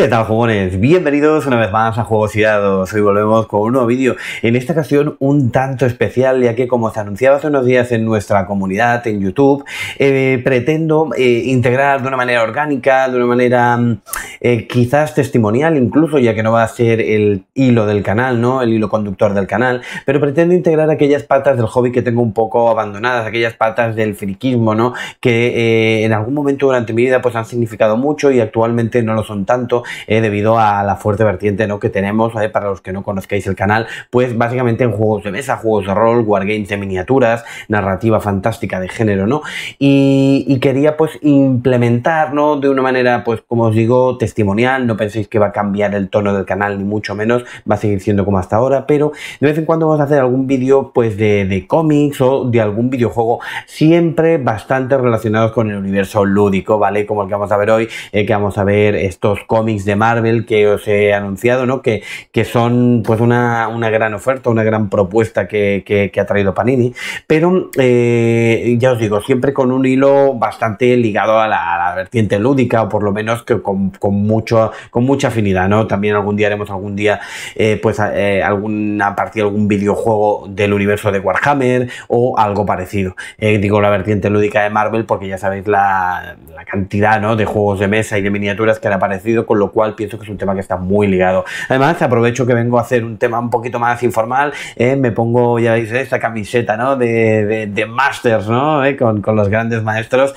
¿Qué tal, jugones? Bienvenidos una vez más a Juegos y Hoy volvemos con un nuevo vídeo. En esta ocasión un tanto especial, ya que como se anunciaba hace unos días en nuestra comunidad, en YouTube, eh, pretendo eh, integrar de una manera orgánica, de una manera mm, eh, quizás testimonial incluso, ya que no va a ser el hilo del canal, ¿no? El hilo conductor del canal, pero pretendo integrar aquellas patas del hobby que tengo un poco abandonadas, aquellas patas del friquismo, ¿no? Que en algún momento durante mi vida pues han significado mucho y actualmente no lo son tanto eh, debido a la fuerte vertiente ¿no? que tenemos, para los que no conozcáis el canal, pues básicamente en juegos de mesa, juegos de rol, wargames de miniaturas, narrativa fantástica de género, ¿no? Y, quería pues implementar, De una manera, pues como os digo, testimonial, no penséis que va a cambiar el tono del canal, ni mucho menos, va a seguir siendo como hasta ahora, pero de vez en cuando vamos a hacer algún vídeo pues de, cómics o de algún videojuego, siempre bastante relacionados con el universo lúdico, ¿vale? Como el que vamos a ver hoy, eh, que vamos a ver estos cómics de Marvel que os he anunciado, ¿no? Que, que son pues una, gran oferta, una gran propuesta que, ha traído Panini. Pero eh, ya os digo, siempre con un hilo bastante ligado a la, vertiente lúdica, o por lo menos que con, mucho, con mucha afinidad, ¿no? También algún día haremos algún día eh, pues eh, alguna partida, algún videojuego del universo de Warhammer o algo parecido. digo la vertiente lúdica de Marvel porque ya sabéis la, cantidad de juegos de mesa y de miniaturas que han aparecido con lo cual pienso que es un tema que está muy ligado. Además, aprovecho que vengo a hacer un tema un poquito más informal, eh, me pongo, ya veis, eh, esta camiseta ¿no? de, de, masters, ¿no? Eh, con, con, los grandes maestros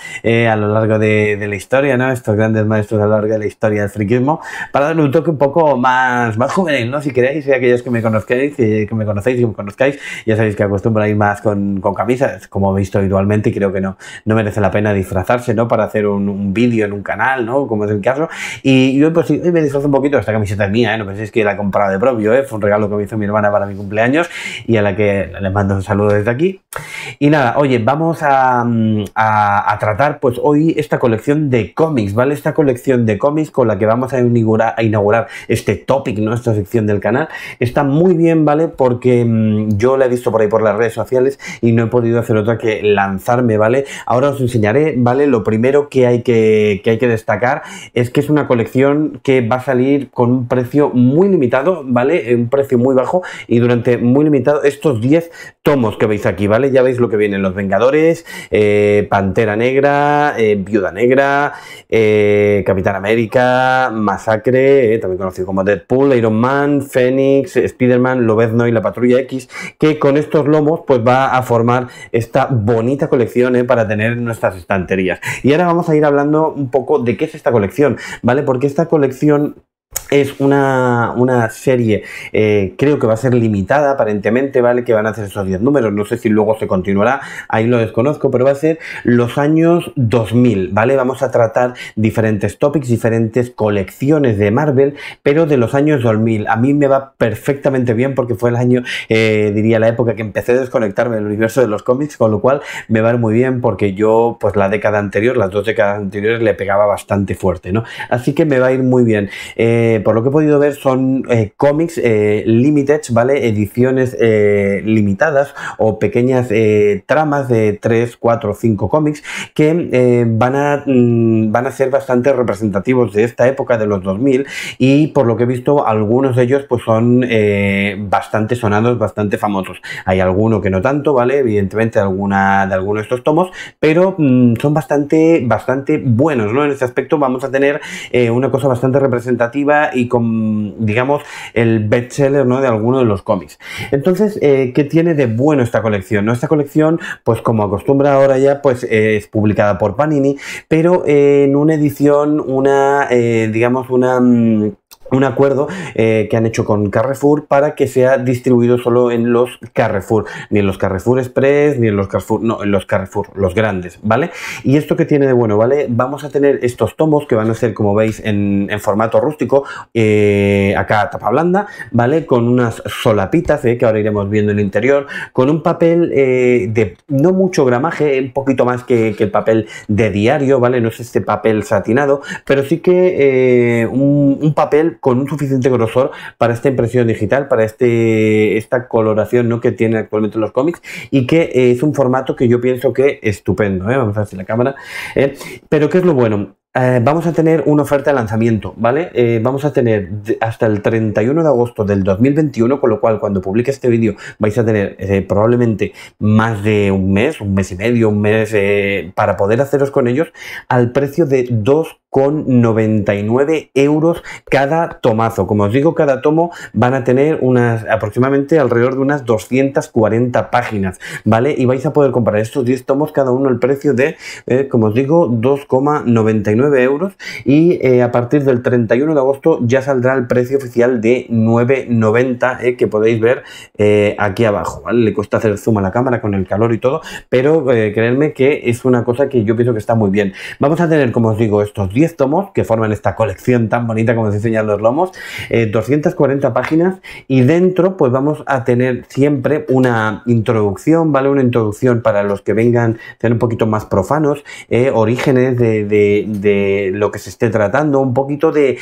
a lo largo de, la historia, ¿no? estos grandes maestros a lo largo de la historia del friquismo, para darle un toque un poco más, más juvenil, ¿no? si queréis, aquellos que me conozcáis, que, me conocéis y me conozcáis, ya sabéis que acostumbro a ir más con, con camisas, como he visto habitualmente, y creo que no, no merece la pena disfrazarse ¿no? para hacer un, vídeo en un canal, ¿no? como es el caso, y yo pues, hoy me disfrazo un poquito. Esta camiseta es mía, ¿eh? no penséis que la he comprado de propio. ¿eh? Fue un regalo que me hizo mi hermana para mi cumpleaños y a la que le mando un saludo desde aquí. Y nada, oye, vamos a, mm, a, tratar pues hoy esta colección de cómics, ¿vale? Esta colección de cómics con la que vamos a inaugurar, este topic, nuestra sección del canal. Está muy bien, ¿vale? Porque mm, yo la he visto por ahí por las redes sociales y no he podido hacer otra que lanzarme, ¿vale? Ahora os enseñaré, ¿vale? Lo primero que hay que, hay que destacar es que es una colección que va a salir con un precio muy limitado, ¿vale? Eh, un precio muy bajo y durante muy limitado estos 10 tomos que veis aquí, ¿vale? Ya veis lo que vienen Los Vengadores, eh, Pantera Negra, eh, Viuda Negra, Capitán América, Masacre, también conocido como Deadpool, Iron Man, Phoenix, Spider-Man, Lobezno y la Patrulla X, que con estos lomos pues va a formar esta bonita colección para tener en nuestras estanterías. Y ahora vamos a ir hablando un poco de qué es esta colección, ¿vale? Porque esta colección es una, serie, eh, creo que va a ser limitada aparentemente, ¿vale? Que van a hacer esos 10 números, no sé si luego se continuará, ahí lo desconozco, pero va a ser los años 2000, ¿vale? Vamos a tratar diferentes topics, diferentes colecciones de Marvel, pero de los años 2000. A mí me va perfectamente bien porque fue el año, eh, diría la época que empecé a desconectarme del universo de los cómics, con lo cual me va a ir muy bien porque yo, pues la década anterior, las dos décadas anteriores, le pegaba bastante fuerte, ¿no? Así que me va a ir muy bien. Eh, por lo que he podido ver, son eh, cómics eh, limited, ¿vale? Ediciones eh, limitadas o pequeñas tramas de 3, 4, 5 cómics que van, a, mm, van a ser bastante representativos de esta época de los 2000 y por lo que he visto, algunos de ellos pues son bastante sonados, bastante famosos. Hay alguno que no tanto, ¿vale? Evidentemente alguna, de algunos de estos tomos, pero mm, son bastante, bastante buenos, ¿no? En este aspecto vamos a tener una cosa bastante representativa y con, digamos, el bestseller ¿no? de alguno de los cómics. Entonces, eh, ¿qué tiene de bueno esta colección? ¿No? Esta colección, pues como acostumbra ahora ya, pues eh, es publicada por Panini, pero eh, en una edición, una, digamos, una... Mm, un acuerdo eh, que han hecho con Carrefour para que sea distribuido solo en los Carrefour, ni en los Carrefour Express, ni en los Carrefour, no, en los Carrefour, los grandes, ¿vale? Y esto que tiene de bueno, ¿vale? Vamos a tener estos tomos que van a ser, como veis, en, formato rústico, eh, acá tapa blanda, ¿vale? Con unas solapitas, eh, que ahora iremos viendo el interior, con un papel de no mucho gramaje, un poquito más que, el papel de diario, ¿vale? No es este papel satinado, pero sí que un papel con un suficiente grosor para esta impresión digital, para este, esta coloración ¿no? que tiene actualmente los cómics y que eh, es un formato que yo pienso que estupendo. ¿eh? Vamos a ver la cámara. ¿eh? Pero ¿qué es lo bueno? vamos a tener una oferta de lanzamiento, ¿vale? vamos a tener hasta el 31 de agosto del 2021, con lo cual cuando publique este vídeo vais a tener probablemente más de un mes, un mes y medio, un mes para poder haceros con ellos al precio de 2 con 99 euros cada tomazo. Como os digo, cada tomo van a tener unas aproximadamente alrededor de unas 240 páginas, ¿vale? Y vais a poder comprar estos 10 tomos cada uno al precio de, eh, como os digo, 2,99 euros y eh, a partir del 31 de agosto ya saldrá el precio oficial de 9,90 eh, que podéis ver aquí abajo, ¿vale? Le cuesta hacer zoom a la cámara con el calor y todo, pero creedme que es una cosa que yo pienso que está muy bien. Vamos a tener, como os digo, estos 10 10 tomos que forman esta colección tan bonita como se enseñan los lomos, 240 eh, páginas y dentro pues vamos a tener siempre una introducción, ¿vale? Una introducción para los que vengan, tener un poquito más profanos, eh, orígenes de, lo que se esté tratando, un poquito de,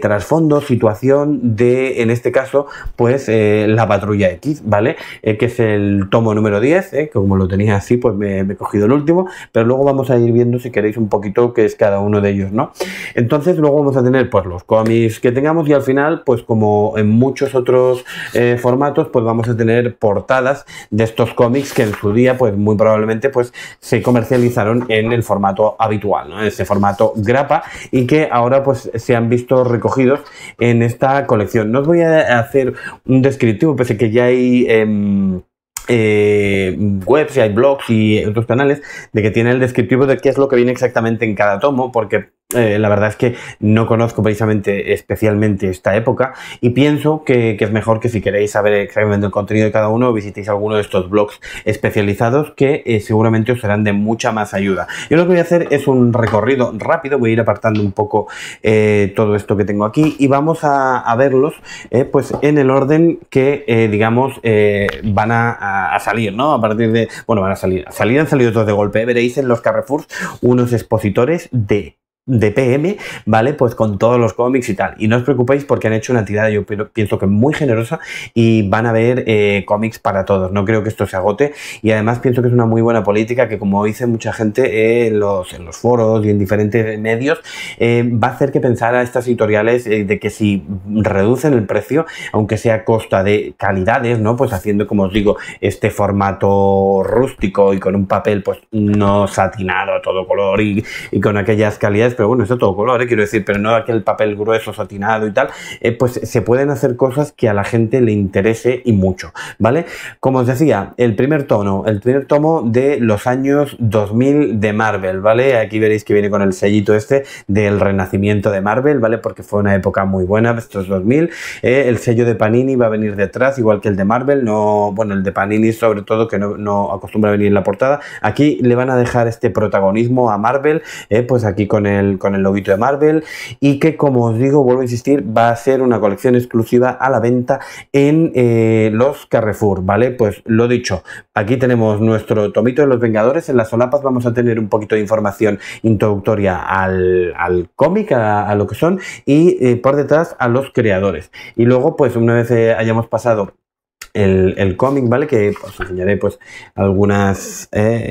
trasfondo, situación de, en este caso, pues eh, la patrulla X, ¿vale? que es el tomo número 10, que como lo tenía así, pues me, he cogido el último, pero luego vamos a ir viendo si queréis un poquito que es cada uno de ellos ¿no? Entonces luego vamos a tener pues los cómics que tengamos y al final pues como en muchos otros eh, formatos pues vamos a tener portadas de estos cómics que en su día pues muy probablemente pues se comercializaron en el formato habitual, En ese formato grapa y que ahora pues se han visto recogidos en esta colección. No os voy a hacer un descriptivo, pese que ya hay... Em, eh, webs y hay blogs y otros canales de que tiene el descriptivo de qué es lo que viene exactamente en cada tomo, porque eh, la verdad es que no conozco precisamente especialmente esta época y pienso que, es mejor que si queréis saber exactamente el contenido de cada uno visitéis alguno de estos blogs especializados que eh, seguramente os serán de mucha más ayuda. Yo lo que voy a hacer es un recorrido rápido, voy a ir apartando un poco eh, todo esto que tengo aquí y vamos a, verlos pues en el orden que digamos van a, salir, ¿no? A partir de, bueno, van a salir, salir han salido todos de golpe, veréis en los Carrefour unos expositores de de PM, ¿vale? Pues con todos los cómics y tal. Y no os preocupéis porque han hecho una tirada, yo pienso que muy generosa y van a haber eh, cómics para todos. No creo que esto se agote y además pienso que es una muy buena política que, como dice mucha gente eh, en, los, foros y en diferentes medios, eh, va a hacer que pensar a estas editoriales de que si reducen el precio, aunque sea a costa de calidades, ¿no? Pues haciendo, como os digo, este formato rústico y con un papel pues no satinado a todo color y con aquellas calidades pero bueno, es todo color, quiero decir, pero no aquel papel grueso, satinado y tal, eh, pues se pueden hacer cosas que a la gente le interese y mucho, ¿vale? Como os decía, el primer tono, el primer tomo de los años 2000 de Marvel, ¿vale? Aquí veréis que viene con el sellito este del renacimiento de Marvel, ¿vale? Porque fue una época muy buena, estos 2000. Eh, el sello de Panini va a venir detrás, igual que el de Marvel, no, bueno, el de Panini sobre todo, que no, acostumbra a venir en la portada. Aquí le van a dejar este protagonismo a Marvel, eh, pues aquí con el con el loguito de Marvel y que, como os digo, vuelvo a insistir, va a ser una colección exclusiva a la venta en eh, los Carrefour, ¿vale? Pues lo dicho, aquí tenemos nuestro tomito de los Vengadores, en las solapas vamos a tener un poquito de información introductoria al, cómic, a, lo que son, y eh, por detrás a los creadores. Y luego, pues una vez eh, hayamos pasado el, cómic, ¿vale? Que os enseñaré pues algunas eh,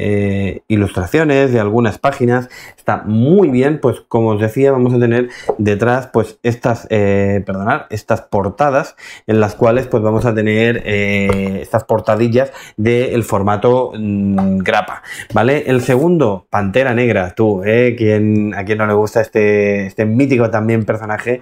eh, ilustraciones de algunas páginas. Está muy bien, pues como os decía, vamos a tener detrás pues estas, eh, perdonar, estas portadas en las cuales pues vamos a tener estas portadillas del formato mm, grapa, ¿vale? El segundo, Pantera Negra, tú, quien, a quien no le gusta este, este mítico también personaje,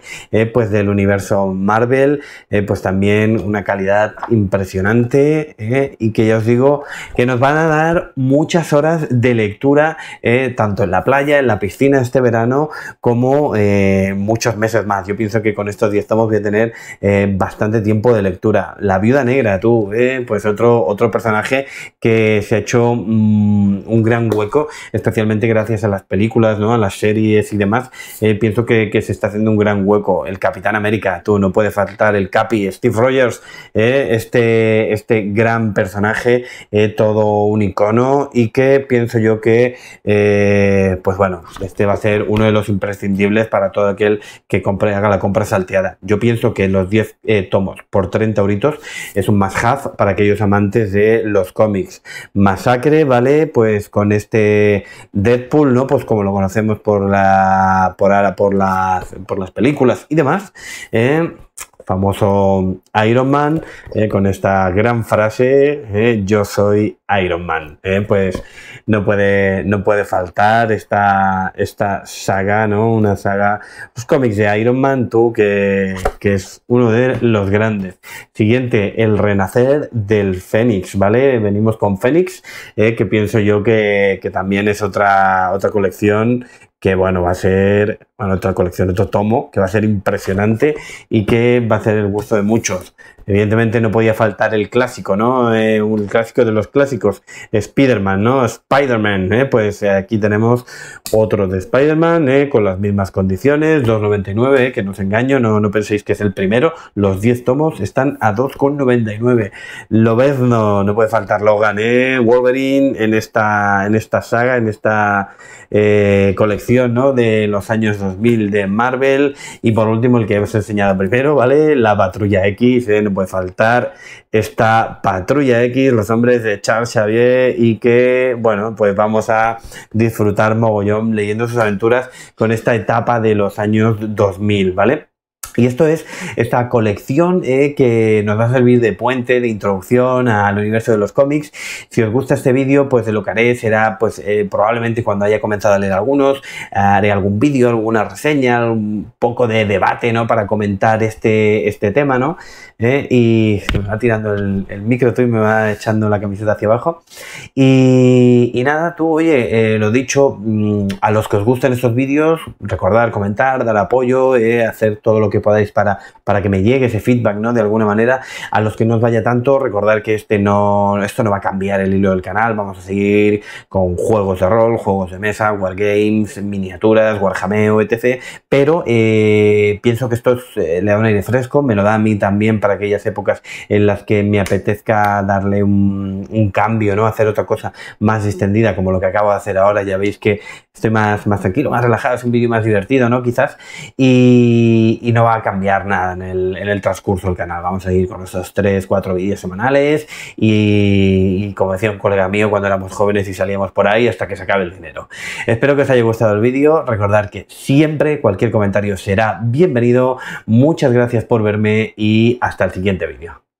pues del universo Marvel, pues también una calidad importante impresionante ¿eh? y que ya os digo que nos van a dar muchas horas de lectura, ¿eh? tanto en la playa, en la piscina este verano, como eh, muchos meses más. Yo pienso que con estos días estamos voy a tener bastante tiempo de lectura. La viuda negra, tú, pues otro, otro personaje que se ha hecho mm, un gran hueco, especialmente gracias a las películas, ¿no? a las series y demás. pienso que se está haciendo un gran hueco. El Capitán América, tú, no puede faltar el Capi, Steve Rogers, este este, este, gran personaje, eh, todo un icono y que pienso yo que, eh, pues bueno, este va a ser uno de los imprescindibles para todo aquel que compre, haga la compra salteada. Yo pienso que los 10 eh, tomos por 30 euritos es un must have para aquellos amantes de los cómics. Masacre, ¿vale? Pues con este Deadpool, ¿no? Pues como lo conocemos por la por, ahora por, las, por las películas y demás famoso Iron Man, eh, con esta gran frase, eh, yo soy Iron Man. Eh, pues no puede, no puede faltar esta, esta saga, ¿no? Una saga, los pues, cómics de Iron Man, tú, que, es uno de los grandes. Siguiente, el renacer del Fénix, ¿vale? Venimos con Fénix, que pienso yo que, que, también es otra, otra colección que bueno, va a ser bueno, otra colección, otro tomo, que va a ser impresionante y que va a ser el gusto de muchos. Evidentemente no podía faltar el clásico, ¿no? Eh, un clásico de los clásicos, Spider-Man, ¿no? Spider-Man, ¿eh? Pues eh, aquí tenemos otro de Spider-Man, ¿eh? Con las mismas condiciones, 2,99, ¿eh? que no os engaño, no, penséis que es el primero. Los 10 tomos están a 2,99. Lo ves, no, no puede faltar Logan, ¿eh? Wolverine en esta, en esta saga, en esta colección, ¿no? De los años 2000 de Marvel. Y por último, el que os he enseñado primero, ¿vale? La Patrulla X, ¿eh? puede faltar. esta Patrulla X, los hombres de Charles Xavier y que, bueno, pues vamos a disfrutar mogollón leyendo sus aventuras con esta etapa de los años 2000, ¿vale? Y esto es esta colección eh, que nos va a servir de puente, de introducción al universo de los cómics. Si os gusta este vídeo, pues lo que haré será, pues eh, probablemente cuando haya comenzado a leer algunos, haré algún vídeo, alguna reseña, un poco de debate, ¿no? Para comentar este, este tema, ¿no? Eh, y me va tirando el, micro tú y me va echando la camiseta hacia abajo. Y, y nada, tú, oye, lo dicho, mm, a los que os gusten estos vídeos, recordar, comentar, dar apoyo, hacer todo lo que podáis para, para que me llegue ese feedback, ¿no? De alguna manera, a los que no os vaya tanto, recordar que este no, esto no va a cambiar el hilo del canal, vamos a seguir con juegos de rol, juegos de mesa, wargames, miniaturas, warjameo, etc. Pero eh, pienso que esto eh, le da un aire fresco, me lo da a mí también para aquellas épocas en las que me apetezca darle un, cambio, ¿no? Hacer otra cosa más extendida como lo que acabo de hacer ahora, ya veis que estoy más, más tranquilo, más relajado, es un vídeo más divertido, ¿no? Quizás, y, y no va a cambiar nada en el, transcurso del canal. Vamos a ir con esos 3, 4 vídeos semanales y, y, como decía un colega mío cuando éramos jóvenes y salíamos por ahí hasta que se acabe el dinero. Espero que os haya gustado el vídeo. Recordad que siempre cualquier comentario será bienvenido. Muchas gracias por verme y hasta el siguiente vídeo.